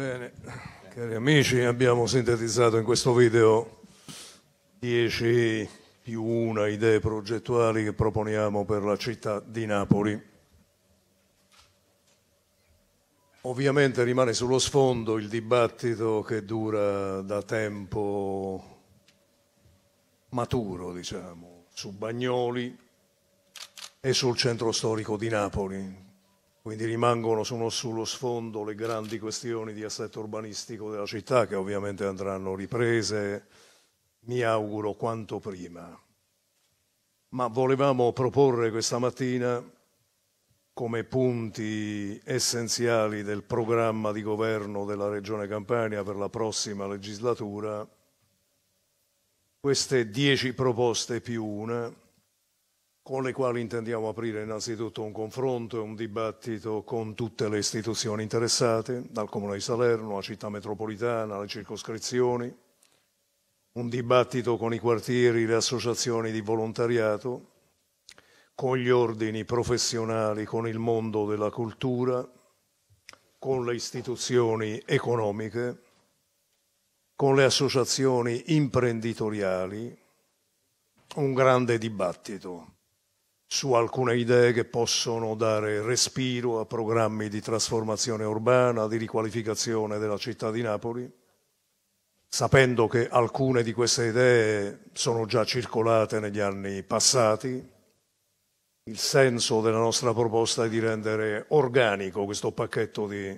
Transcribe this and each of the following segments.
Bene, cari amici, abbiamo sintetizzato in questo video 10 più 1 idee progettuali che proponiamo per la città di Napoli. Ovviamente rimane sullo sfondo il dibattito che dura da tempo maturo, diciamo, su Bagnoli e sul centro storico di Napoli, quindi rimangono sono sullo sfondo le grandi questioni di assetto urbanistico della città che ovviamente andranno riprese, mi auguro, quanto prima. Ma volevamo proporre questa mattina come punti essenziali del programma di governo della Regione Campania per la prossima legislatura queste dieci proposte più una con le quali intendiamo aprire innanzitutto un confronto e un dibattito con tutte le istituzioni interessate, dal Comune di Salerno alla città metropolitana, alle circoscrizioni, un dibattito con i quartieri, le associazioni di volontariato, con gli ordini professionali, con il mondo della cultura, con le istituzioni economiche, con le associazioni imprenditoriali, un grande dibattito su alcune idee che possono dare respiro a programmi di trasformazione urbana, di riqualificazione della città di Napoli, sapendo che alcune di queste idee sono già circolate negli anni passati. Il senso della nostra proposta è di rendere organico questo pacchetto di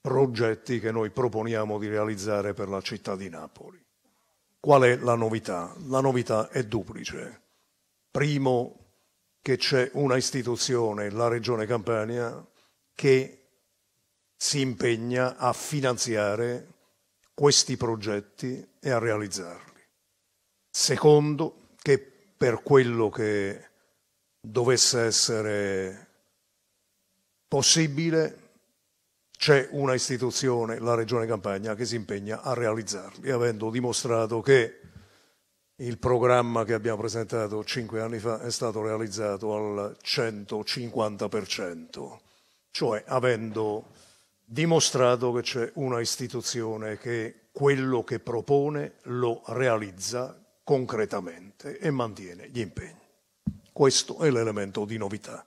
progetti che noi proponiamo di realizzare per la città di Napoli. Qual è la novità? La novità è duplice. Primo, che c'è una istituzione, la Regione Campania, che si impegna a finanziare questi progetti e a realizzarli. Secondo, che per quello che dovesse essere possibile c'è una istituzione, la Regione Campania, che si impegna a realizzarli, avendo dimostrato che il programma che abbiamo presentato cinque anni fa è stato realizzato al 150%, cioè avendo dimostrato che c'è una istituzione che quello che propone lo realizza concretamente e mantiene gli impegni. Questo è l'elemento di novità.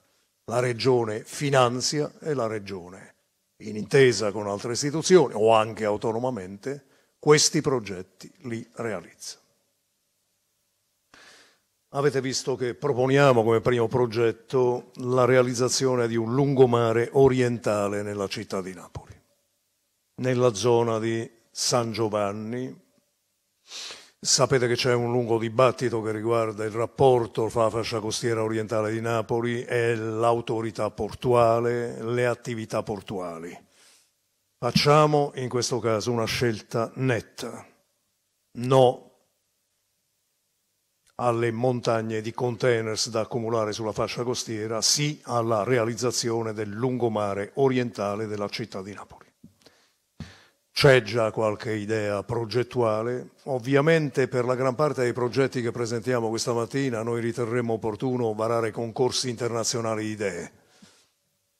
La Regione finanzia e la Regione, in intesa con altre istituzioni o anche autonomamente, questi progetti li realizza. Avete visto che proponiamo come primo progetto la realizzazione di un lungomare orientale nella città di Napoli, nella zona di San Giovanni. Sapete che c'è un lungo dibattito che riguarda il rapporto fra la fascia costiera orientale di Napoli e l'autorità portuale, le attività portuali. Facciamo in questo caso una scelta netta. No alle montagne di containers da accumulare sulla fascia costiera, sì alla realizzazione del lungomare orientale della città di Napoli. C'è già qualche idea progettuale, ovviamente per la gran parte dei progetti che presentiamo questa mattina noi riterremo opportuno varare concorsi internazionali di idee.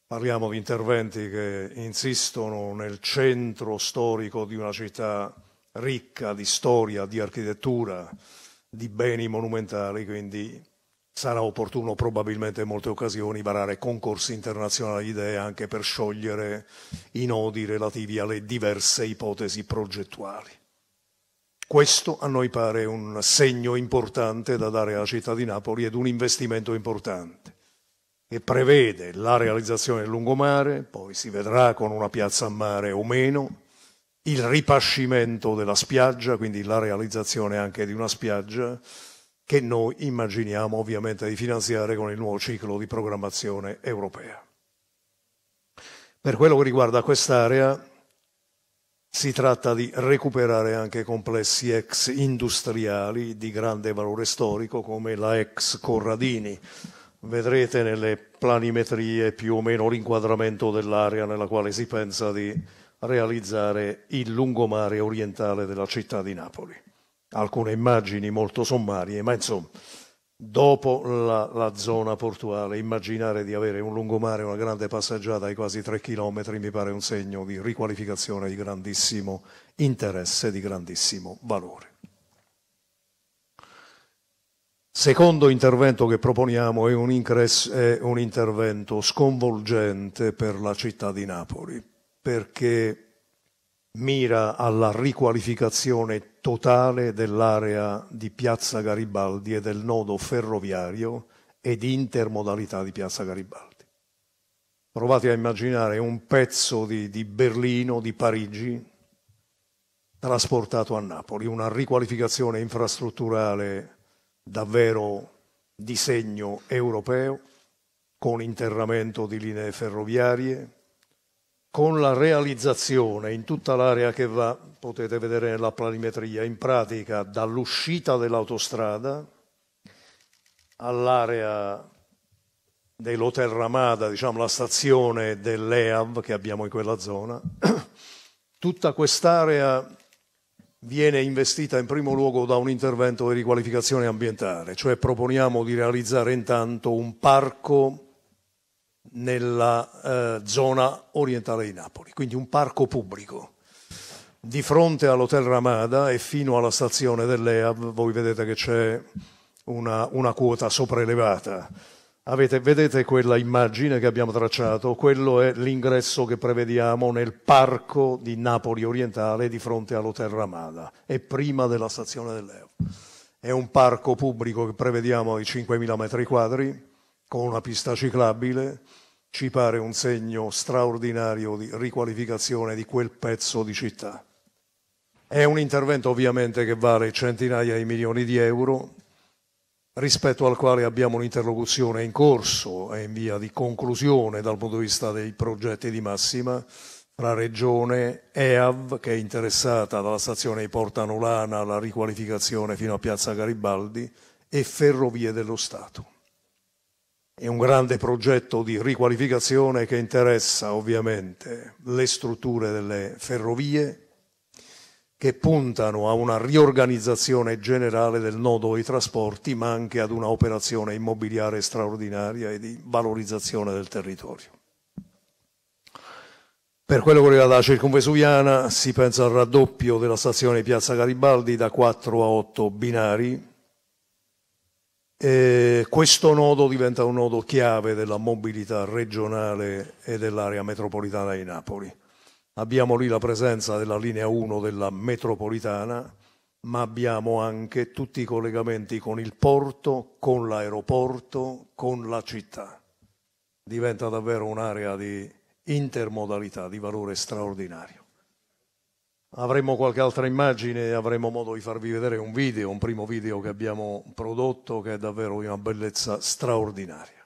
Parliamo di interventi che insistono nel centro storico di una città ricca di storia, di architettura, di beni monumentali, quindi sarà opportuno probabilmente in molte occasioni varare concorsi internazionali di idee anche per sciogliere i nodi relativi alle diverse ipotesi progettuali. Questo a noi pare un segno importante da dare alla città di Napoli ed un investimento importante che prevede la realizzazione del lungomare, poi si vedrà con una piazza a mare o meno, il ripascimento della spiaggia, quindi la realizzazione anche di una spiaggia che noi immaginiamo ovviamente di finanziare con il nuovo ciclo di programmazione europea. Per quello che riguarda quest'area si tratta di recuperare anche complessi ex industriali di grande valore storico come la ex Corradini. Vedrete nelle planimetrie più o meno l'inquadramento dell'area nella quale si pensa di realizzare il lungomare orientale della città di Napoli. Alcune immagini molto sommarie, ma insomma, dopo la, la zona portuale, immaginare di avere un lungomare, una grande passeggiata ai quasi 3 chilometri mi pare un segno di riqualificazione di grandissimo interesse, di grandissimo valore. Secondo intervento che proponiamo è un, ingresso, è un intervento sconvolgente per la città di Napoli perché mira alla riqualificazione totale dell'area di Piazza Garibaldi e del nodo ferroviario e di intermodalità di Piazza Garibaldi. Provate a immaginare un pezzo di, di Berlino, di Parigi, trasportato a Napoli, una riqualificazione infrastrutturale davvero di segno europeo, con interramento di linee ferroviarie, con la realizzazione in tutta l'area che va, potete vedere nella planimetria, in pratica dall'uscita dell'autostrada all'area dell'Hotel Ramada, diciamo la stazione dell'EAV che abbiamo in quella zona, tutta quest'area viene investita in primo luogo da un intervento di riqualificazione ambientale, cioè proponiamo di realizzare intanto un parco nella eh, zona orientale di Napoli, quindi un parco pubblico. Di fronte all'Hotel Ramada e fino alla stazione dell'EAV, voi vedete che c'è una, una quota sopraelevata. Avete, vedete quella immagine che abbiamo tracciato? Quello è l'ingresso che prevediamo nel parco di Napoli orientale di fronte all'Hotel Ramada e prima della stazione dell'EAV. È un parco pubblico che prevediamo ai 5.000 metri quadri con una pista ciclabile, ci pare un segno straordinario di riqualificazione di quel pezzo di città. È un intervento ovviamente che vale centinaia di milioni di euro, rispetto al quale abbiamo un'interlocuzione in corso e in via di conclusione dal punto di vista dei progetti di massima tra Regione, EAV, che è interessata dalla stazione di Porta Nolana alla riqualificazione fino a Piazza Garibaldi, e Ferrovie dello Stato. È un grande progetto di riqualificazione che interessa ovviamente le strutture delle ferrovie che puntano a una riorganizzazione generale del nodo dei trasporti ma anche ad una operazione immobiliare straordinaria e di valorizzazione del territorio. Per quello che riguarda la circumvesuviana si pensa al raddoppio della stazione Piazza Garibaldi da 4 a 8 binari e eh, questo nodo diventa un nodo chiave della mobilità regionale e dell'area metropolitana di Napoli. Abbiamo lì la presenza della linea 1 della metropolitana, ma abbiamo anche tutti i collegamenti con il porto, con l'aeroporto, con la città. Diventa davvero un'area di intermodalità di valore straordinario. Avremo qualche altra immagine, avremo modo di farvi vedere un video, un primo video che abbiamo prodotto che è davvero di una bellezza straordinaria.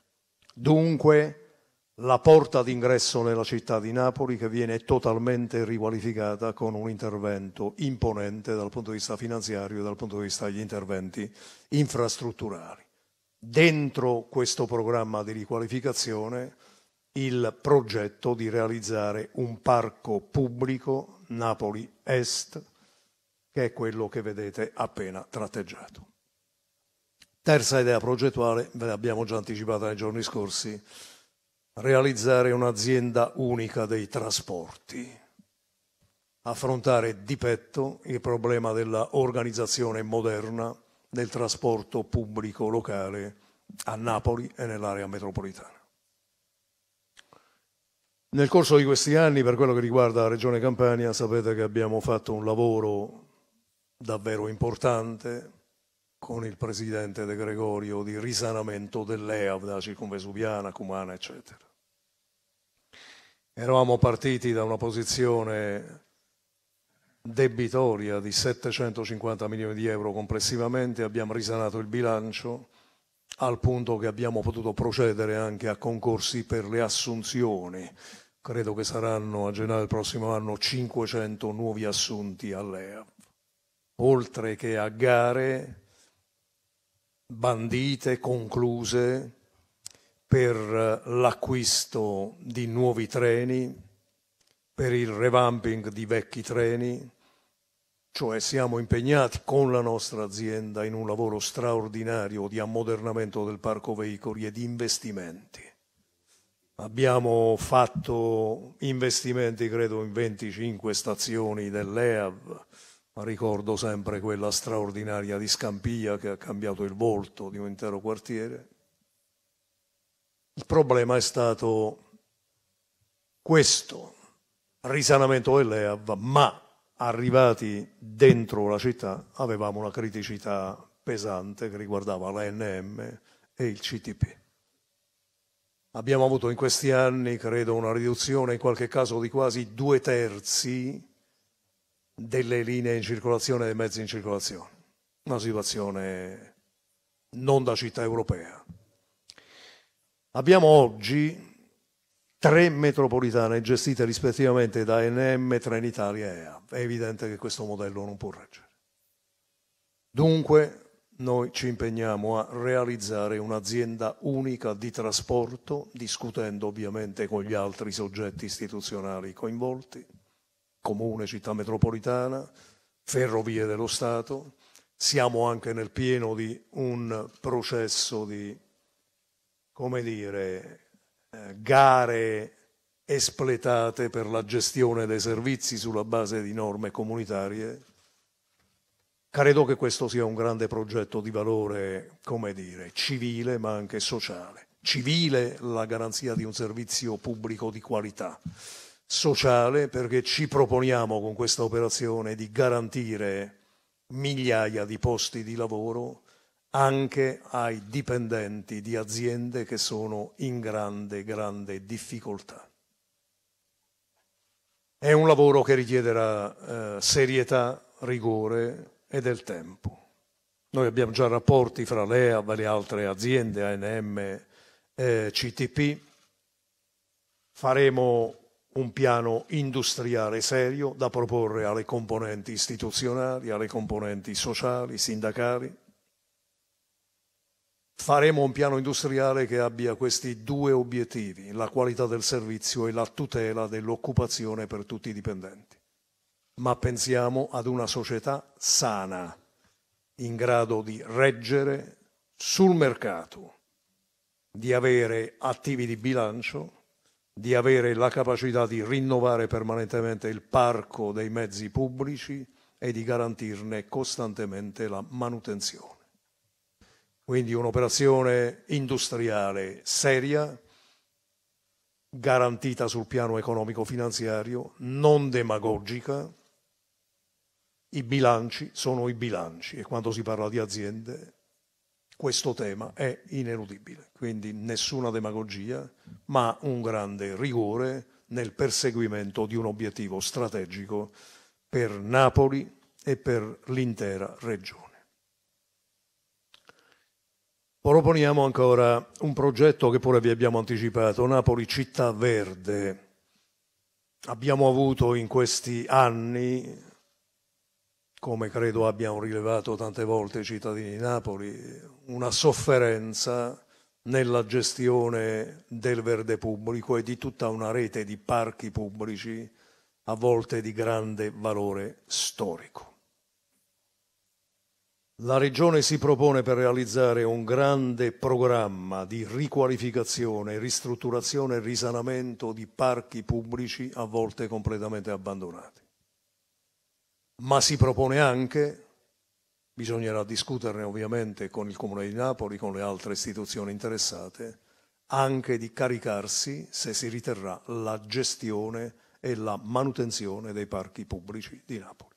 Dunque la porta d'ingresso nella città di Napoli che viene totalmente riqualificata con un intervento imponente dal punto di vista finanziario e dal punto di vista degli interventi infrastrutturali. Dentro questo programma di riqualificazione il progetto di realizzare un parco pubblico Napoli Est, che è quello che vedete appena tratteggiato. Terza idea progettuale, ve l'abbiamo già anticipata nei giorni scorsi, realizzare un'azienda unica dei trasporti, affrontare di petto il problema della organizzazione moderna del trasporto pubblico locale a Napoli e nell'area metropolitana. Nel corso di questi anni, per quello che riguarda la Regione Campania, sapete che abbiamo fatto un lavoro davvero importante con il presidente De Gregorio di risanamento dell'EAV, circumvesuviana, cumana, eccetera. Eravamo partiti da una posizione debitoria di 750 milioni di euro complessivamente, abbiamo risanato il bilancio al punto che abbiamo potuto procedere anche a concorsi per le assunzioni. Credo che saranno a gennaio del prossimo anno 500 nuovi assunti all'EAP, oltre che a gare bandite, concluse per eh, l'acquisto di nuovi treni, per il revamping di vecchi treni, cioè siamo impegnati con la nostra azienda in un lavoro straordinario di ammodernamento del parco veicoli e di investimenti. Abbiamo fatto investimenti, credo, in 25 stazioni dell'EAV, ma ricordo sempre quella straordinaria di Scampia che ha cambiato il volto di un intero quartiere. Il problema è stato questo, risanamento dell'EAV, ma arrivati dentro la città avevamo una criticità pesante che riguardava l'ANM e il CTP. Abbiamo avuto in questi anni, credo, una riduzione in qualche caso di quasi due terzi delle linee in circolazione e dei mezzi in circolazione. Una situazione non da città europea. Abbiamo oggi tre metropolitane gestite rispettivamente da NM, Trenitalia e A. È evidente che questo modello non può reggere. Dunque noi ci impegniamo a realizzare un'azienda unica di trasporto, discutendo ovviamente con gli altri soggetti istituzionali coinvolti, comune, città metropolitana, ferrovie dello Stato. Siamo anche nel pieno di un processo di, come dire, eh, gare espletate per la gestione dei servizi sulla base di norme comunitarie. Credo che questo sia un grande progetto di valore, come dire, civile ma anche sociale. Civile la garanzia di un servizio pubblico di qualità, sociale perché ci proponiamo con questa operazione di garantire migliaia di posti di lavoro anche ai dipendenti di aziende che sono in grande, grande difficoltà. È un lavoro che richiederà eh, serietà, rigore e del tempo. Noi abbiamo già rapporti fra l'EA, e varie altre aziende, ANM, eh, CTP. Faremo un piano industriale serio da proporre alle componenti istituzionali, alle componenti sociali, sindacali, Faremo un piano industriale che abbia questi due obiettivi, la qualità del servizio e la tutela dell'occupazione per tutti i dipendenti. Ma pensiamo ad una società sana, in grado di reggere sul mercato, di avere attivi di bilancio, di avere la capacità di rinnovare permanentemente il parco dei mezzi pubblici e di garantirne costantemente la manutenzione. Quindi un'operazione industriale seria, garantita sul piano economico-finanziario, non demagogica. I bilanci sono i bilanci e quando si parla di aziende questo tema è ineludibile, quindi nessuna demagogia, ma un grande rigore nel perseguimento di un obiettivo strategico per Napoli e per l'intera regione. Proponiamo ancora un progetto che pure vi abbiamo anticipato, Napoli città verde. Abbiamo avuto in questi anni, come credo abbiamo rilevato tante volte i cittadini di Napoli, una sofferenza nella gestione del verde pubblico e di tutta una rete di parchi pubblici a volte di grande valore storico. La Regione si propone per realizzare un grande programma di riqualificazione, ristrutturazione e risanamento di parchi pubblici a volte completamente abbandonati. Ma si propone anche, bisognerà discuterne ovviamente con il Comune di Napoli, con le altre istituzioni interessate, anche di caricarsi, se si riterrà, la gestione e la manutenzione dei parchi pubblici di Napoli.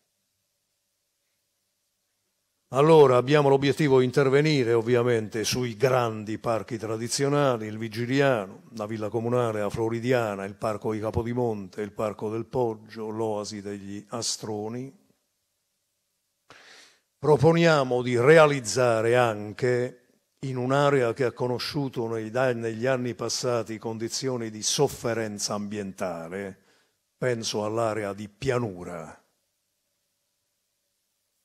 Allora abbiamo l'obiettivo di intervenire ovviamente sui grandi parchi tradizionali, il Vigiliano, la Villa Comunale, la Floridiana, il Parco di Capodimonte, il Parco del Poggio, l'Oasi degli Astroni. Proponiamo di realizzare anche in un'area che ha conosciuto negli anni passati condizioni di sofferenza ambientale, penso all'area di pianura,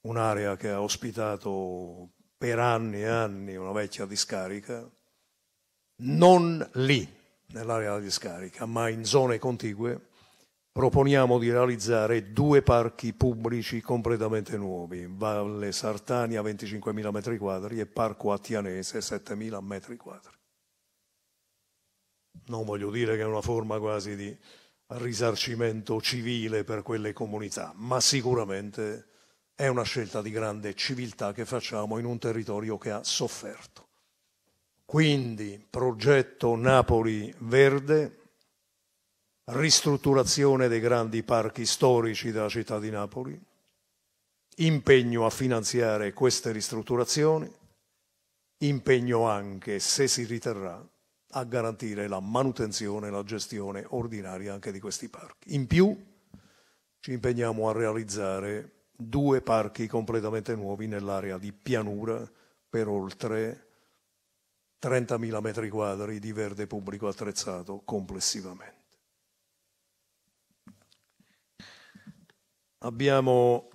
un'area che ha ospitato per anni e anni una vecchia discarica, non lì, nell'area della discarica, ma in zone contigue, proponiamo di realizzare due parchi pubblici completamente nuovi, Valle Sartania 25.000 m2 e Parco Attianese 7.000 m2. Non voglio dire che è una forma quasi di risarcimento civile per quelle comunità, ma sicuramente è una scelta di grande civiltà che facciamo in un territorio che ha sofferto. Quindi progetto Napoli Verde, ristrutturazione dei grandi parchi storici della città di Napoli, impegno a finanziare queste ristrutturazioni, impegno anche, se si riterrà, a garantire la manutenzione e la gestione ordinaria anche di questi parchi. In più ci impegniamo a realizzare due parchi completamente nuovi nell'area di pianura per oltre 30.000 metri quadri di verde pubblico attrezzato complessivamente. Abbiamo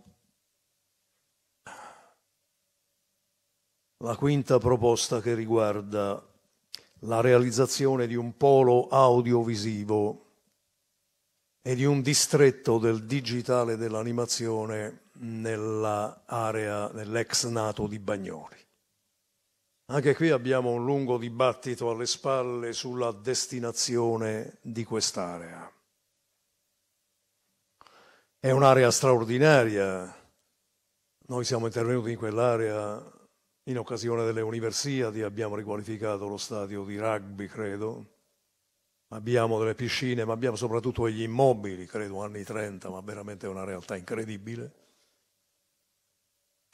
la quinta proposta che riguarda la realizzazione di un polo audiovisivo e di un distretto del digitale dell'animazione nell'area, dell'ex nato di Bagnoli. Anche qui abbiamo un lungo dibattito alle spalle sulla destinazione di quest'area. È un'area straordinaria. Noi siamo intervenuti in quell'area in occasione delle universiadi, abbiamo riqualificato lo stadio di rugby, credo, abbiamo delle piscine, ma abbiamo soprattutto degli immobili, credo anni 30, ma veramente è una realtà incredibile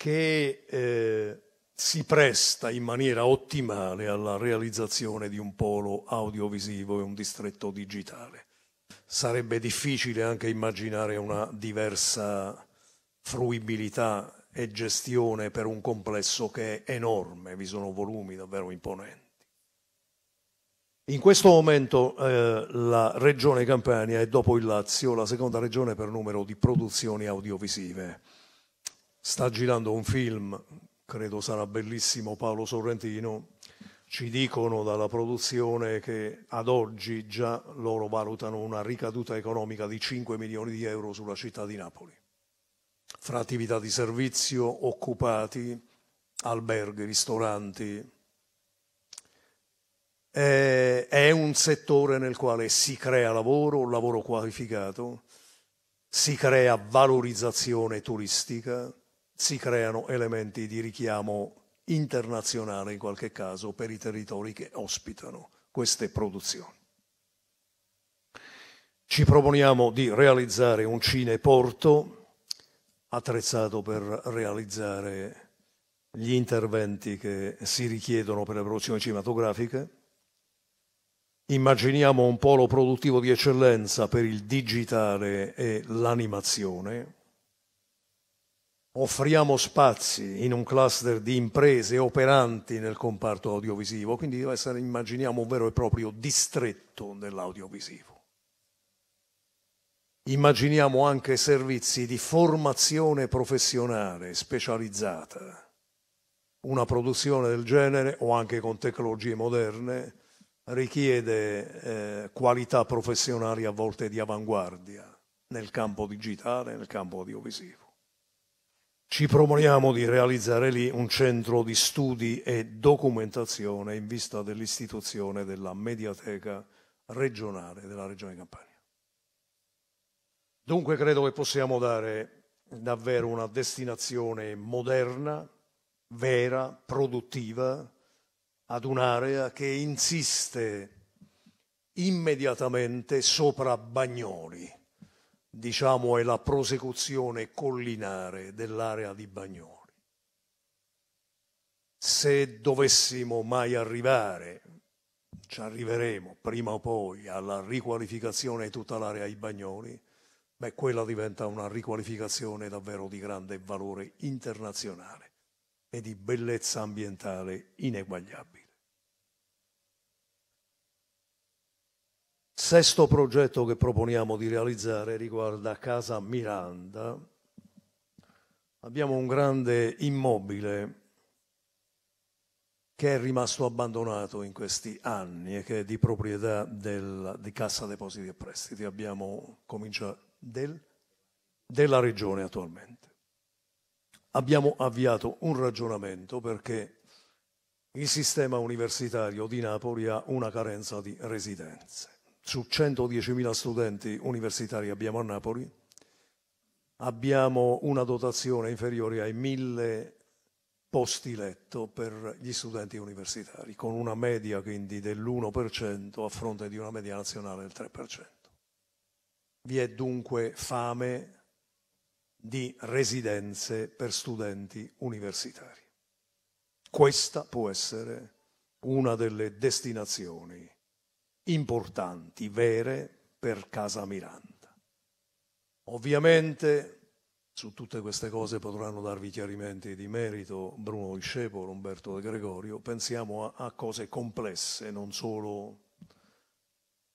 che eh, si presta in maniera ottimale alla realizzazione di un polo audiovisivo e un distretto digitale. Sarebbe difficile anche immaginare una diversa fruibilità e gestione per un complesso che è enorme, vi sono volumi davvero imponenti. In questo momento eh, la regione Campania è dopo il Lazio la seconda regione per numero di produzioni audiovisive sta girando un film, credo sarà bellissimo, Paolo Sorrentino, ci dicono dalla produzione che ad oggi già loro valutano una ricaduta economica di 5 milioni di euro sulla città di Napoli, fra attività di servizio, occupati, alberghi, ristoranti. È un settore nel quale si crea lavoro, lavoro qualificato, si crea valorizzazione turistica, si creano elementi di richiamo internazionale in qualche caso per i territori che ospitano queste produzioni. Ci proponiamo di realizzare un cineporto attrezzato per realizzare gli interventi che si richiedono per le produzioni cinematografiche. Immaginiamo un polo produttivo di eccellenza per il digitale e l'animazione, offriamo spazi in un cluster di imprese operanti nel comparto audiovisivo, quindi deve essere, immaginiamo, un vero e proprio distretto dell'audiovisivo. Immaginiamo anche servizi di formazione professionale specializzata. Una produzione del genere, o anche con tecnologie moderne, richiede eh, qualità professionali a volte di avanguardia nel campo digitale e nel campo audiovisivo. Ci proponiamo di realizzare lì un centro di studi e documentazione in vista dell'istituzione della mediateca regionale della Regione Campania. Dunque credo che possiamo dare davvero una destinazione moderna, vera, produttiva ad un'area che insiste immediatamente sopra Bagnoli diciamo, è la prosecuzione collinare dell'area di Bagnoli. Se dovessimo mai arrivare, ci arriveremo prima o poi alla riqualificazione di tutta l'area di Bagnoli, beh, quella diventa una riqualificazione davvero di grande valore internazionale e di bellezza ambientale ineguagliabile. Sesto progetto che proponiamo di realizzare riguarda Casa Miranda. Abbiamo un grande immobile che è rimasto abbandonato in questi anni e che è di proprietà del, di Cassa Depositi e Prestiti. Abbiamo, comincia, del, della Regione attualmente. Abbiamo avviato un ragionamento perché il sistema universitario di Napoli ha una carenza di residenze su 110.000 studenti universitari abbiamo a Napoli, abbiamo una dotazione inferiore ai 1.000 posti letto per gli studenti universitari, con una media quindi dell'1% a fronte di una media nazionale del 3%. Vi è dunque fame di residenze per studenti universitari. Questa può essere una delle destinazioni importanti, vere, per Casa Miranda. Ovviamente su tutte queste cose potranno darvi chiarimenti di merito Bruno Discepolo, Umberto De Gregorio, pensiamo a, a cose complesse, non solo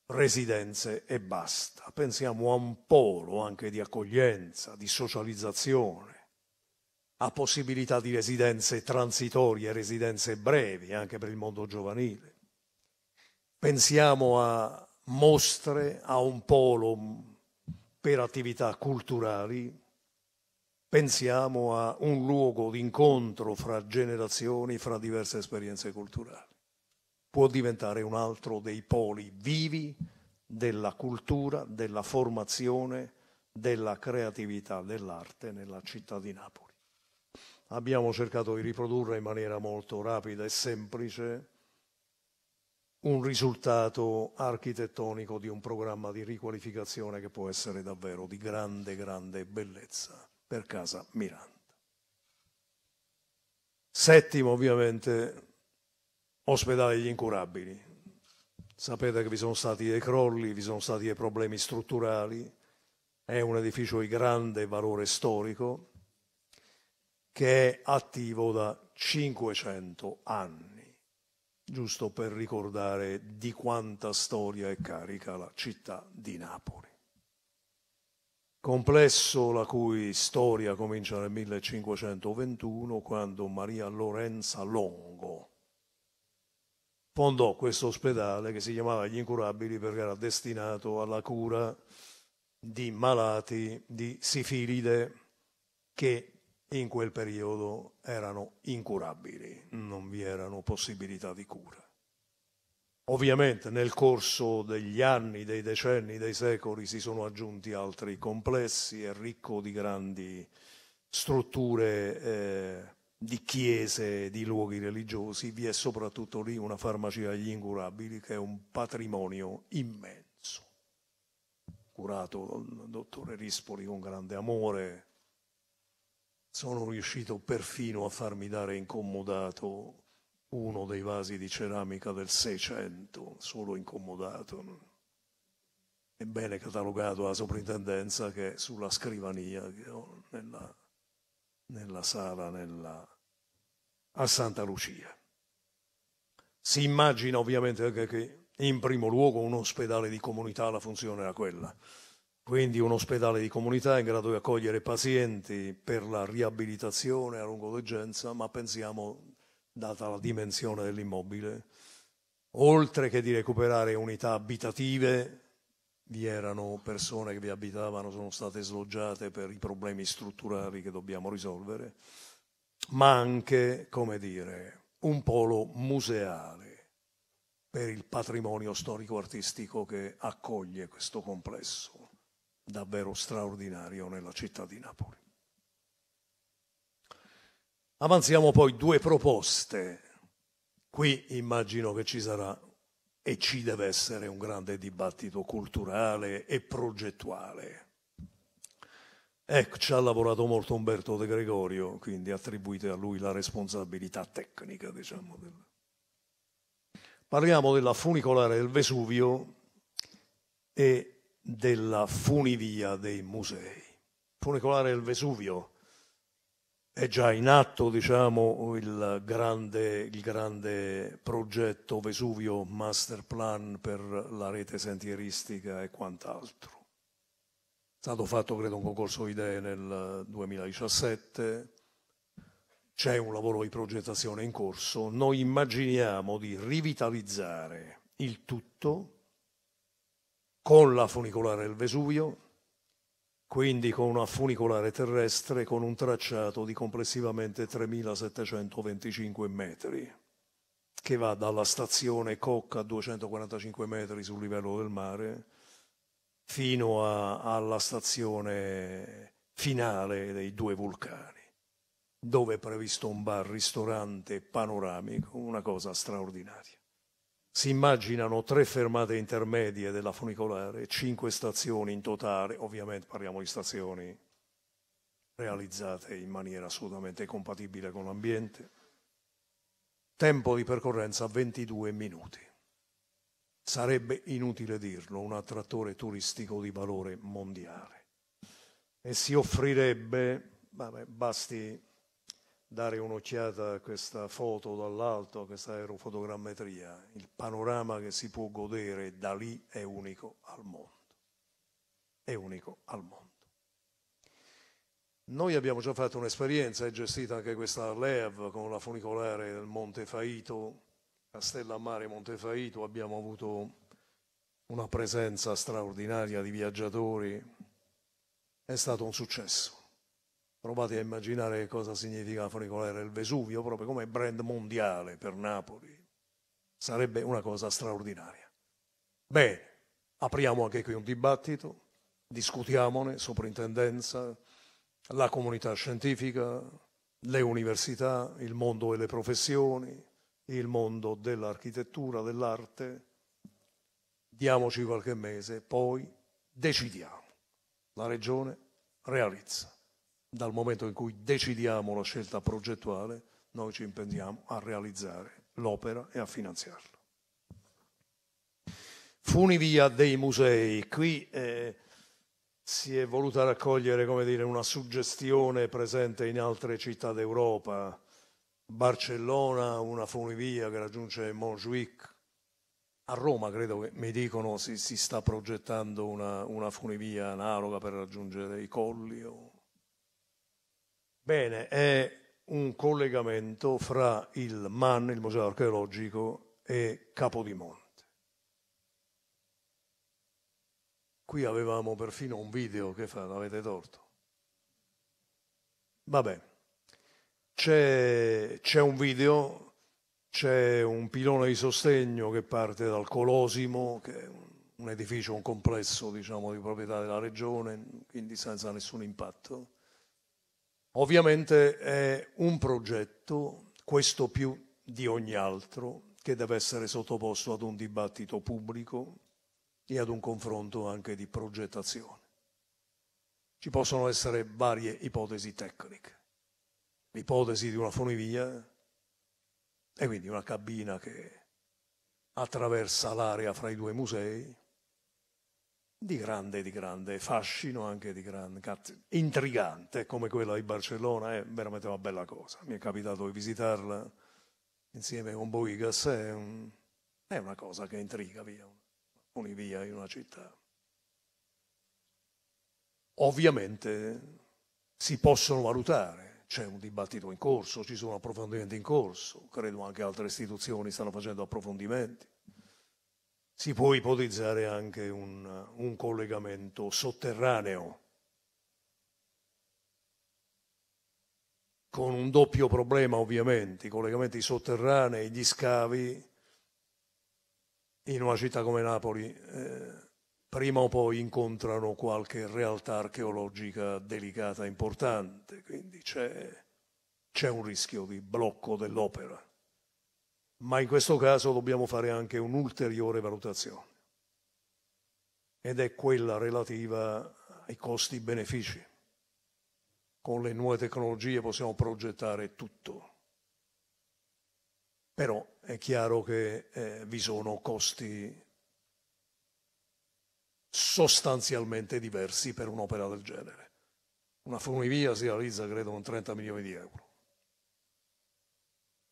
residenze e basta, pensiamo a un polo anche di accoglienza, di socializzazione, a possibilità di residenze transitorie, residenze brevi anche per il mondo giovanile pensiamo a mostre, a un polo per attività culturali, pensiamo a un luogo di incontro fra generazioni, fra diverse esperienze culturali. Può diventare un altro dei poli vivi della cultura, della formazione, della creatività, dell'arte nella città di Napoli. Abbiamo cercato di riprodurre in maniera molto rapida e semplice un risultato architettonico di un programma di riqualificazione che può essere davvero di grande, grande bellezza per casa Miranda. Settimo, ovviamente, ospedale degli incurabili. Sapete che vi sono stati dei crolli, vi sono stati dei problemi strutturali, è un edificio di grande valore storico che è attivo da 500 anni giusto per ricordare di quanta storia è carica la città di Napoli. Complesso la cui storia comincia nel 1521 quando Maria Lorenza Longo fondò questo ospedale che si chiamava Gli Incurabili perché era destinato alla cura di malati di sifilide che in quel periodo erano incurabili, non vi erano possibilità di cura. Ovviamente nel corso degli anni, dei decenni, dei secoli si sono aggiunti altri complessi, e ricco di grandi strutture eh, di chiese, di luoghi religiosi, vi è soprattutto lì una farmacia degli incurabili che è un patrimonio immenso, curato dal dottore Rispoli con grande amore, sono riuscito perfino a farmi dare incomodato uno dei vasi di ceramica del Seicento, solo incomodato. È bene catalogato alla soprintendenza che sulla scrivania che ho nella, nella sala nella, a Santa Lucia. Si immagina ovviamente anche che in primo luogo un ospedale di comunità la funzione era quella quindi un ospedale di comunità in grado di accogliere pazienti per la riabilitazione a lungo lungodegenza, ma pensiamo, data la dimensione dell'immobile, oltre che di recuperare unità abitative, vi erano persone che vi abitavano, sono state sloggiate per i problemi strutturali che dobbiamo risolvere, ma anche, come dire, un polo museale per il patrimonio storico-artistico che accoglie questo complesso davvero straordinario nella città di Napoli. Avanziamo poi due proposte. Qui immagino che ci sarà e ci deve essere un grande dibattito culturale e progettuale. Ecco, ci ha lavorato molto Umberto De Gregorio, quindi attribuite a lui la responsabilità tecnica, diciamo. Parliamo della funicolare del Vesuvio e della funivia dei musei. Funicolare del Vesuvio è già in atto diciamo, il, grande, il grande progetto Vesuvio Master Plan per la rete sentieristica e quant'altro. È stato fatto credo un concorso idee nel 2017, c'è un lavoro di progettazione in corso, noi immaginiamo di rivitalizzare il tutto con la funicolare del Vesuvio, quindi con una funicolare terrestre con un tracciato di complessivamente 3.725 metri, che va dalla stazione Cocca a 245 metri sul livello del mare fino a, alla stazione finale dei due vulcani, dove è previsto un bar-ristorante panoramico, una cosa straordinaria. Si immaginano tre fermate intermedie della funicolare, cinque stazioni in totale, ovviamente parliamo di stazioni realizzate in maniera assolutamente compatibile con l'ambiente. Tempo di percorrenza 22 minuti. Sarebbe inutile dirlo, un attrattore turistico di valore mondiale. E si offrirebbe, vabbè, basti dare un'occhiata a questa foto dall'alto, a questa aerofotogrammetria. Il panorama che si può godere da lì è unico al mondo. È unico al mondo. Noi abbiamo già fatto un'esperienza, è gestita anche questa LEAV con la funicolare del Monte Faito, Castellammare Monte Faito, abbiamo avuto una presenza straordinaria di viaggiatori, è stato un successo. Provate a immaginare che cosa significa funicolare il Vesuvio, proprio come brand mondiale per Napoli. Sarebbe una cosa straordinaria. Bene, apriamo anche qui un dibattito, discutiamone, soprintendenza, la comunità scientifica, le università, il mondo delle professioni, il mondo dell'architettura, dell'arte. Diamoci qualche mese, poi decidiamo. La regione realizza dal momento in cui decidiamo la scelta progettuale, noi ci impegniamo a realizzare l'opera e a finanziarla. Funivia dei musei, qui eh, si è voluta raccogliere dire, una suggestione presente in altre città d'Europa, Barcellona una funivia che raggiunge Montjuic, a Roma credo che mi dicono si, si sta progettando una, una funivia analoga per raggiungere i colli o Bene, è un collegamento fra il MAN, il Museo Archeologico, e Capodimonte. Qui avevamo perfino un video che fa, l'avete torto. Vabbè, c'è, c'è un video, c'è un pilone di sostegno che parte dal Colosimo, che è un, un edificio, un complesso diciamo, di proprietà della regione, quindi senza nessun impatto Ovviamente è un progetto, questo più di ogni altro, che deve essere sottoposto ad un dibattito pubblico e ad un confronto anche di progettazione. Ci possono essere varie ipotesi tecniche. L'ipotesi di una funivia e quindi una cabina che attraversa l'area fra i due musei, di grande, di grande fascino, anche di grande intrigante come quella di Barcellona, è veramente una bella cosa. Mi è capitato di visitarla insieme con Boigas, è, un, è una cosa che intriga via, un'ivia in una città. Ovviamente si possono valutare, c'è un dibattito in corso, ci sono approfondimenti in corso, credo anche altre istituzioni stanno facendo approfondimenti si può ipotizzare anche un, un collegamento sotterraneo con un doppio problema ovviamente, i collegamenti sotterranei, gli scavi in una città come Napoli eh, prima o poi incontrano qualche realtà archeologica delicata importante, quindi c'è, c'è un rischio di blocco dell'opera ma in questo caso dobbiamo fare anche un'ulteriore valutazione ed è quella relativa ai costi-benefici. Con le nuove tecnologie possiamo progettare tutto, però è chiaro che eh, vi sono costi sostanzialmente diversi per un'opera del genere. Una funivia si realizza credo con 30 milioni di euro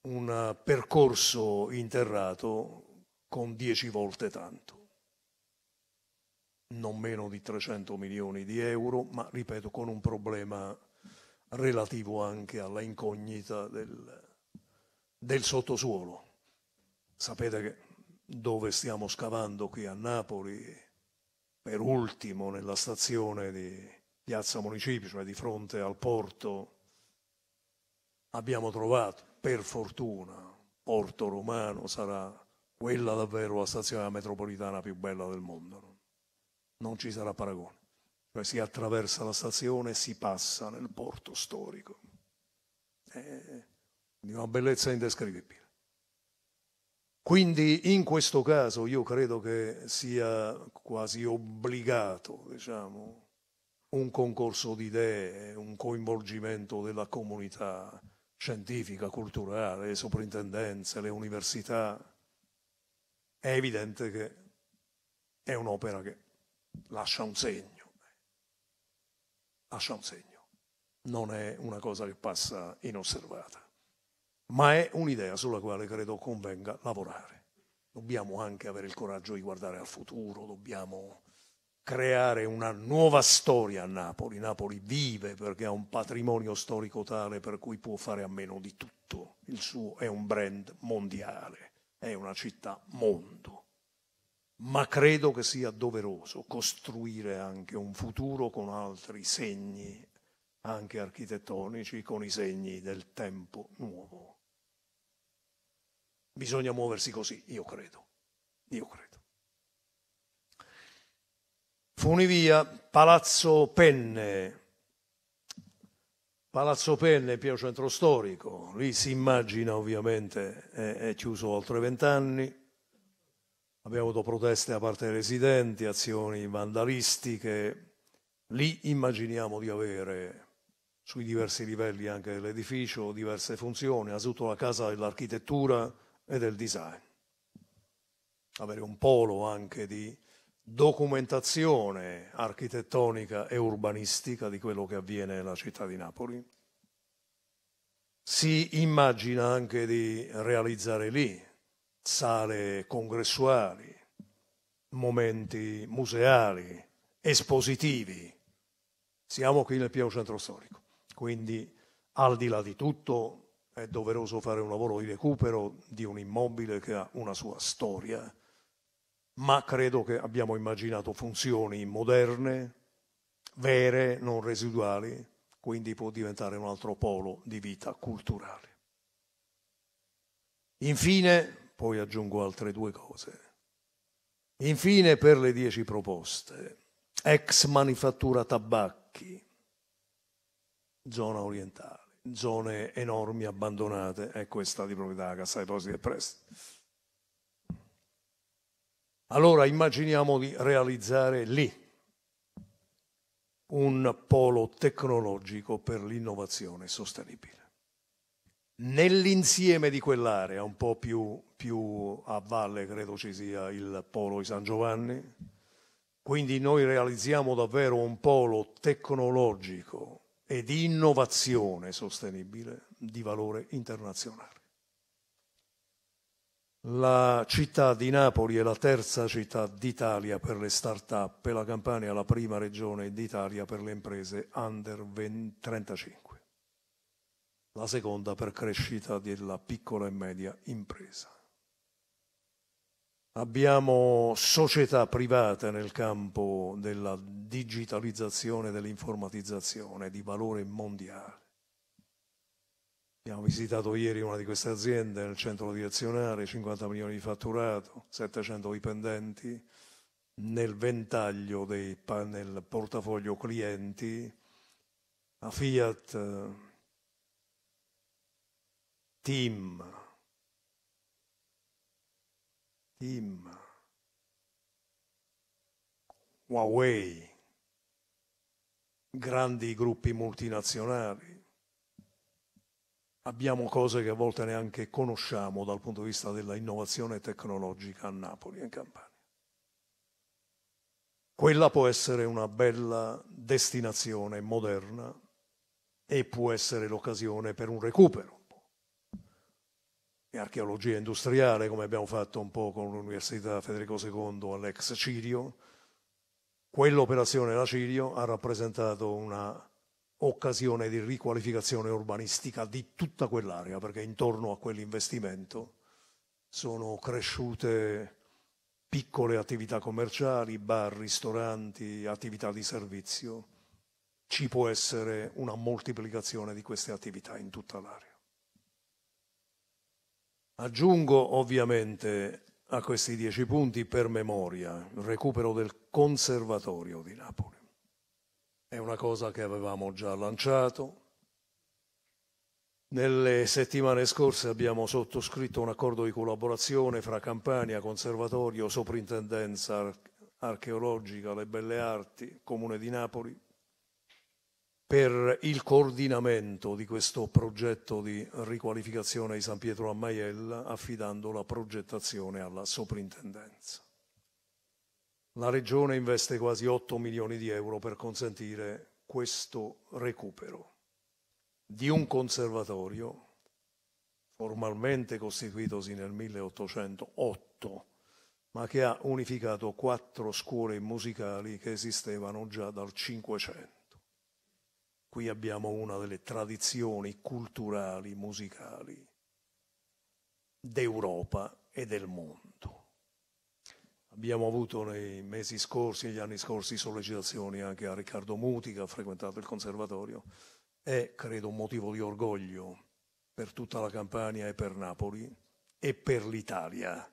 un eh, percorso interrato con dieci volte tanto, non meno di 300 milioni di euro, ma ripeto con un problema relativo anche alla incognita del, del sottosuolo. Sapete che dove stiamo scavando qui a Napoli, per ultimo nella stazione di Piazza Municipio, cioè di fronte al porto, abbiamo trovato per fortuna Porto Romano sarà quella davvero la stazione metropolitana più bella del mondo. Non ci sarà paragone. Cioè si attraversa la stazione e si passa nel porto storico. È di una bellezza indescrivibile. Quindi in questo caso io credo che sia quasi obbligato, diciamo, un concorso di idee, un coinvolgimento della comunità, scientifica, culturale, le soprintendenze, le università, è evidente che è un'opera che lascia un segno, lascia un segno, non è una cosa che passa inosservata, ma è un'idea sulla quale credo convenga lavorare. Dobbiamo anche avere il coraggio di guardare al futuro, dobbiamo creare una nuova storia a Napoli. Napoli vive perché ha un patrimonio storico tale per cui può fare a meno di tutto. Il suo è un brand mondiale, è una città mondo. Ma credo che sia doveroso costruire anche un futuro con altri segni, anche architettonici, con i segni del tempo nuovo. Bisogna muoversi così, io credo. Io credo. Funivia, Palazzo Penne, Palazzo Penne, Pio Centro Storico, lì si immagina ovviamente, è, è chiuso oltre vent'anni, abbiamo avuto proteste da parte dei residenti, azioni vandalistiche, lì immaginiamo di avere sui diversi livelli anche dell'edificio diverse funzioni, innanzitutto la casa dell'architettura e del design, avere un polo anche di documentazione architettonica e urbanistica di quello che avviene nella città di Napoli. Si immagina anche di realizzare lì sale congressuali, momenti museali, espositivi. Siamo qui nel piano centro storico, quindi al di là di tutto è doveroso fare un lavoro di recupero di un immobile che ha una sua storia ma credo che abbiamo immaginato funzioni moderne, vere, non residuali, quindi può diventare un altro polo di vita culturale. Infine, poi aggiungo altre due cose. Infine, per le dieci proposte, ex manifattura tabacchi, zona orientale, zone enormi abbandonate, ecco, è questa di proprietà Cassa Depositi e Prestiti allora immaginiamo di realizzare lì un polo tecnologico per l'innovazione sostenibile. Nell'insieme di quell'area, un po' più, più, a valle credo ci sia il polo di San Giovanni, quindi noi realizziamo davvero un polo tecnologico e di innovazione sostenibile di valore internazionale. La città di Napoli è la terza città d'Italia per le start-up e la Campania è la prima regione d'Italia per le imprese under 20, 35, la seconda per crescita della piccola e media impresa. Abbiamo società private nel campo della digitalizzazione e dell'informatizzazione di valore mondiale Abbiamo visitato ieri una di queste aziende nel centro direzionale, 50 milioni di fatturato, 700 dipendenti, nel ventaglio dei, nel portafoglio clienti, la Fiat, Team, Team, Huawei, grandi gruppi multinazionali, abbiamo cose che a volte neanche conosciamo dal punto di vista dell'innovazione tecnologica a Napoli e in Campania. Quella può essere una bella destinazione moderna e può essere l'occasione per un recupero. E archeologia industriale, come abbiamo fatto un po' con l'Università Federico II all'ex Cirio, quell'operazione la Cirio ha rappresentato una occasione di riqualificazione urbanistica di tutta quell'area, perché intorno a quell'investimento sono cresciute piccole attività commerciali, bar, ristoranti, attività di servizio. Ci può essere una moltiplicazione di queste attività in tutta l'area. Aggiungo ovviamente a questi dieci punti per memoria il recupero del Conservatorio di Napoli è una cosa che avevamo già lanciato. Nelle settimane scorse abbiamo sottoscritto un accordo di collaborazione fra Campania, Conservatorio, Soprintendenza Archeologica, Le Belle Arti, Comune di Napoli, per il coordinamento di questo progetto di riqualificazione di San Pietro a Maiella, affidando la progettazione alla Soprintendenza. La Regione investe quasi 8 milioni di euro per consentire questo recupero di un conservatorio formalmente costituitosi nel 1808, ma che ha unificato quattro scuole musicali che esistevano già dal Cinquecento. Qui abbiamo una delle tradizioni culturali, musicali d'Europa e del mondo. Abbiamo avuto nei mesi scorsi, negli anni scorsi, sollecitazioni anche a Riccardo Muti, che ha frequentato il conservatorio. È, credo, un motivo di orgoglio per tutta la Campania e per Napoli e per l'Italia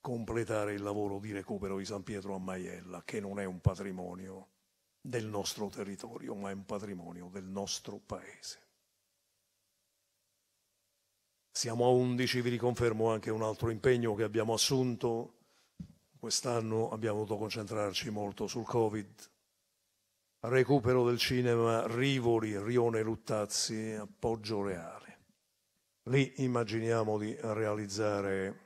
completare il lavoro di recupero di San Pietro a Maiella, che non è un patrimonio del nostro territorio, ma è un patrimonio del nostro paese. Siamo a 11, vi riconfermo anche un altro impegno che abbiamo assunto Quest'anno abbiamo dovuto concentrarci molto sul Covid, recupero del cinema Rivoli, Rione Luttazzi, Appoggio Reale. Lì immaginiamo di realizzare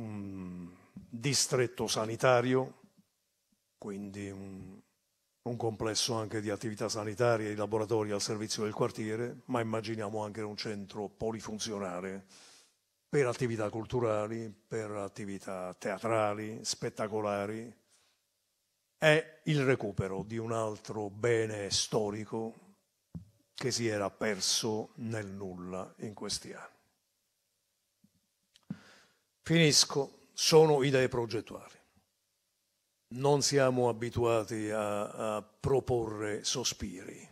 un distretto sanitario, quindi un, un complesso anche di attività sanitarie e laboratori al servizio del quartiere, ma immaginiamo anche un centro polifunzionale per attività culturali, per attività teatrali, spettacolari. È il recupero di un altro bene storico che si era perso nel nulla in questi anni. Finisco, sono idee progettuali. Non siamo abituati a, a proporre sospiri.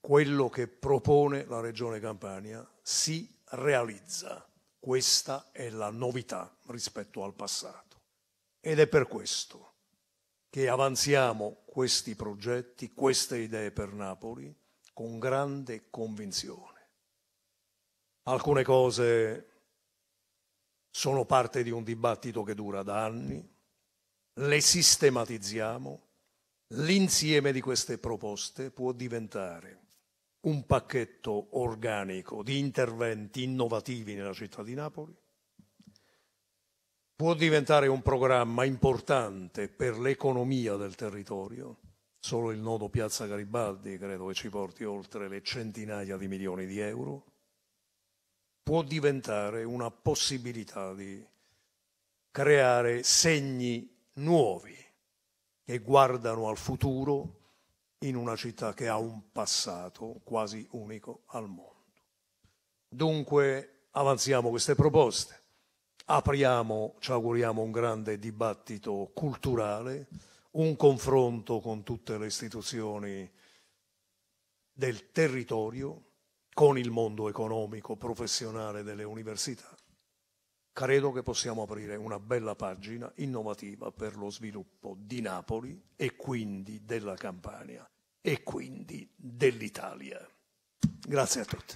Quello che propone la Regione Campania si realizza questa è la novità rispetto al passato. Ed è per questo che avanziamo questi progetti, queste idee per Napoli con grande convinzione. Alcune cose sono parte di un dibattito che dura da anni, le sistematizziamo, l'insieme di queste proposte può diventare un pacchetto organico di interventi innovativi nella città di Napoli, può diventare un programma importante per l'economia del territorio. Solo il nodo Piazza Garibaldi credo che ci porti oltre le centinaia di milioni di euro. Può diventare una possibilità di creare segni nuovi che guardano al futuro in una città che ha un passato quasi unico al mondo. Dunque avanziamo queste proposte, apriamo, ci auguriamo, un grande dibattito culturale, un confronto con tutte le istituzioni del territorio, con il mondo economico, professionale delle università credo che possiamo aprire una bella pagina innovativa per lo sviluppo di Napoli e quindi della Campania e quindi dell'Italia. Grazie a tutti.